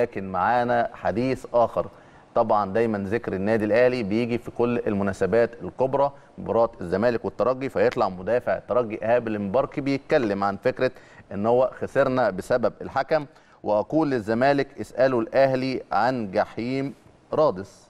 لكن معانا حديث اخر طبعا دايما ذكر النادي الاهلي بيجي في كل المناسبات الكبرى مباراه الزمالك والترجي فيطلع مدافع الترجي ايهاب المباركي بيتكلم عن فكره ان هو خسرنا بسبب الحكم واقول للزمالك اسالوا الاهلي عن جحيم رادس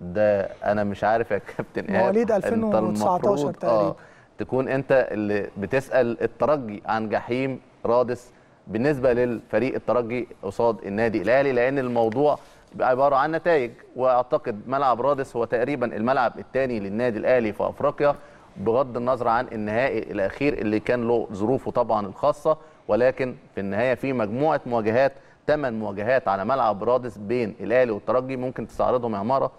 ده انا مش عارف يا كابتن ايهاب مواليد 2019 آه تقريبا آه تكون انت اللي بتسال الترجي عن جحيم رادس بالنسبه للفريق الترجي قصاد النادي الاهلي لان الموضوع عباره عن نتائج واعتقد ملعب رادس هو تقريبا الملعب الثاني للنادي الاهلي في افريقيا بغض النظر عن النهائي الاخير اللي كان له ظروفه طبعا الخاصه ولكن في النهايه في مجموعه مواجهات ثمان مواجهات على ملعب رادس بين الاهلي والترجي ممكن تستعرضهم يا عماره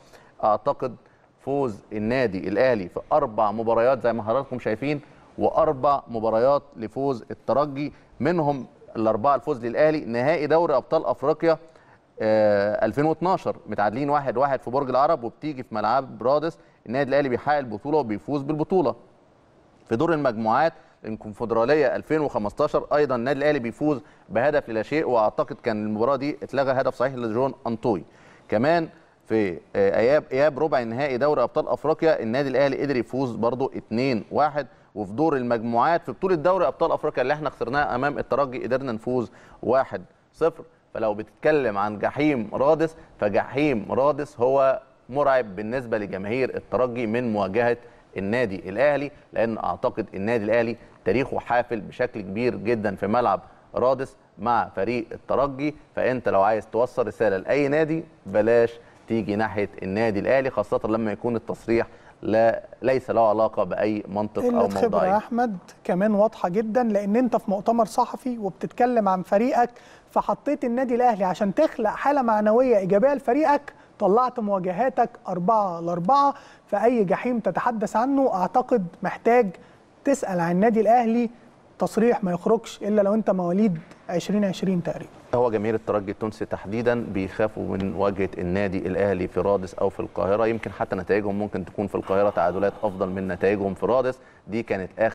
اعتقد فوز النادي الاهلي في اربع مباريات زي ما حضراتكم شايفين واربع مباريات لفوز الترجي منهم الاربعه الفوز للاهلي نهائي دوري ابطال افريقيا 2012 آه، متعادلين 1-1 واحد واحد في برج العرب وبتيجي في ملعب برادس النادي الاهلي بيحقق البطوله وبيفوز بالبطوله في دور المجموعات الكونفدراليه 2015 ايضا النادي الاهلي بيفوز بهدف لا شيء واعتقد كان المباراه دي اتلغى هدف صحيح لجون انطوي كمان في آه، اياب اياب ربع النهائي دوري ابطال افريقيا النادي الاهلي قدر يفوز برضه 2-1 وفي دور المجموعات في بطوله دوري ابطال افريقيا اللي احنا خسرناها امام الترجي قدرنا نفوز 1-0 فلو بتتكلم عن جحيم رادس فجحيم رادس هو مرعب بالنسبه لجماهير الترجي من مواجهه النادي الاهلي لان اعتقد النادي الاهلي تاريخه حافل بشكل كبير جدا في ملعب رادس مع فريق الترجي فانت لو عايز توصل رساله لاي نادي بلاش تيجي ناحيه النادي الاهلي خاصه لما يكون التصريح لا ليس له علاقه باي منطق او موضوع خبره يا احمد كمان واضحه جدا لان انت في مؤتمر صحفي وبتتكلم عن فريقك فحطيت النادي الاهلي عشان تخلق حاله معنويه ايجابيه لفريقك طلعت مواجهاتك أربعة لأربعة في أي جحيم تتحدث عنه أعتقد محتاج تسأل عن النادي الأهلي تصريح ما يخرجش الا لو انت مواليد 2020 تقريبا هو جماهير الترجي التونسي تحديدا بيخافوا من مواجهه النادي الاهلي في رادس او في القاهره يمكن حتى نتائجهم ممكن تكون في القاهره تعادلات افضل من نتائجهم في رادس دي كانت اخر